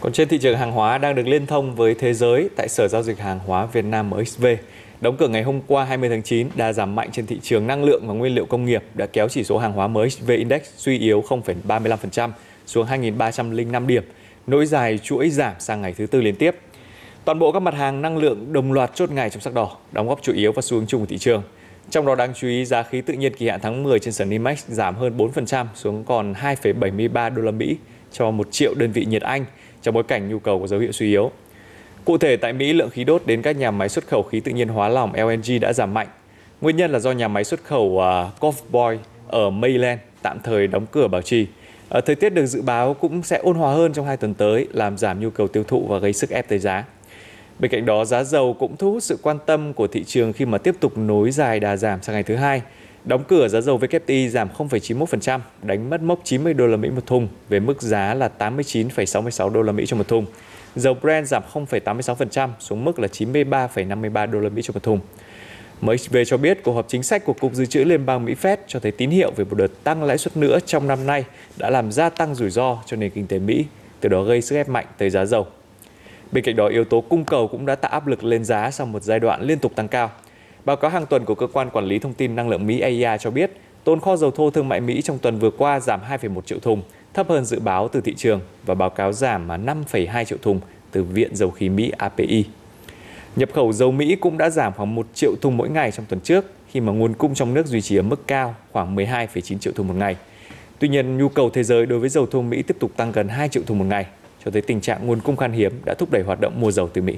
Còn trên thị trường hàng hóa đang được liên thông với thế giới tại Sở Giao dịch Hàng hóa Việt Nam MXV. Đóng cửa ngày hôm qua 20 tháng 9, đà giảm mạnh trên thị trường năng lượng và nguyên liệu công nghiệp đã kéo chỉ số hàng hóa MXV Index suy yếu 0,35% xuống 2.305 điểm, nỗi dài chuỗi giảm sang ngày thứ tư liên tiếp. Toàn bộ các mặt hàng năng lượng đồng loạt chốt ngày trong sắc đỏ, đóng góp chủ yếu vào xu hướng chung của thị trường. Trong đó đáng chú ý giá khí tự nhiên kỳ hạn tháng 10 trên sàn Index giảm hơn 4% xuống còn 2,73 đô la Mỹ cho 1 triệu đơn vị nhiệt Anh – trong bối cảnh nhu cầu có dấu hiệu suy yếu. Cụ thể tại Mỹ, lượng khí đốt đến các nhà máy xuất khẩu khí tự nhiên hóa lỏng LNG đã giảm mạnh. Nguyên nhân là do nhà máy xuất khẩu uh, Covboy ở Mayland tạm thời đóng cửa bảo trì. Ở à, thời tiết được dự báo cũng sẽ ôn hòa hơn trong hai tuần tới, làm giảm nhu cầu tiêu thụ và gây sức ép tới giá. Bên cạnh đó, giá dầu cũng thu hút sự quan tâm của thị trường khi mà tiếp tục nối dài đà giảm sang ngày thứ hai. Đóng cửa giá dầu WTI giảm 0,91%, đánh mất mốc 90 đô la Mỹ một thùng về mức giá là 89,66 đô la Mỹ cho một thùng. Dầu Brent giảm 0,86% xuống mức là 93,53 đô la Mỹ cho một thùng. Mới về cho biết cuộc họp chính sách của Cục Dự trữ Liên bang Mỹ Fed cho thấy tín hiệu về một đợt tăng lãi suất nữa trong năm nay đã làm gia tăng rủi ro cho nền kinh tế Mỹ, từ đó gây sức ép mạnh tới giá dầu. Bên cạnh đó, yếu tố cung cầu cũng đã tạo áp lực lên giá sau một giai đoạn liên tục tăng cao. Báo cáo hàng tuần của cơ quan quản lý thông tin năng lượng Mỹ AEA cho biết, tồn kho dầu thô thương mại Mỹ trong tuần vừa qua giảm 2,1 triệu thùng, thấp hơn dự báo từ thị trường và báo cáo giảm 5,2 triệu thùng từ Viện Dầu khí Mỹ API. Nhập khẩu dầu Mỹ cũng đã giảm khoảng 1 triệu thùng mỗi ngày trong tuần trước khi mà nguồn cung trong nước duy trì ở mức cao khoảng 12,9 triệu thùng một ngày. Tuy nhiên, nhu cầu thế giới đối với dầu thô Mỹ tiếp tục tăng gần 2 triệu thùng một ngày, cho thấy tình trạng nguồn cung khan hiếm đã thúc đẩy hoạt động mua dầu từ Mỹ.